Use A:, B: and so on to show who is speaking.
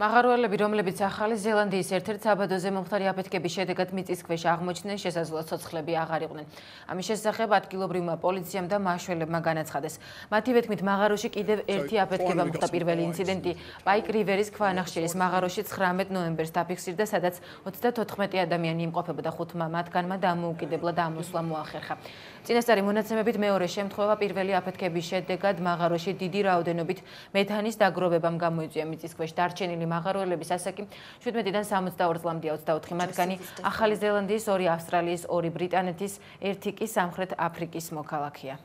A: მაღაროელები, რომლებიც ახალი ზელანდიის ერთ-ერთ საბადოზე მომხდარი აფეთქების შედეგად მიწისქვეშ აღმოჩნდნენ, შესაძლოა ცოცხლები აღარ იყვნენ. ამის შესახებ ადგილობრივმა პოლიციამ და მაშველებმა განაცხადეს. მათი ვეთქმით, მაღაროში კიდევ ერთი აფეთქება მოხდა. პირველი ინციდენტი პაიკ რივერის ქვანახშირის მაღაროში 19 ნოემბერს დაფიქსირდა, სადაც 34 ადამიანი იმყოფებოდა ხუთმა მათგანმა დამოუკიდებლად ამოსვლა მოახერხა. წინასწარი მონაცემებით მეორე შემთხვევა პირველი აფეთქების შედეგად მაღაროში დიდი რაოდენობით მეთანის დაგროვებამ გამოიწვია მიწისქვეშ დარჩენილი გამოჩენილი მაღაროელების ასაკი 17-დან 72 წლამდე 24 მათგანი ახალი ზელანდიის, ორი ავსტრალიის, ორი ბრიტანეთის, ერთი კი სამხრეთ აფრიკის მოქალაქეა.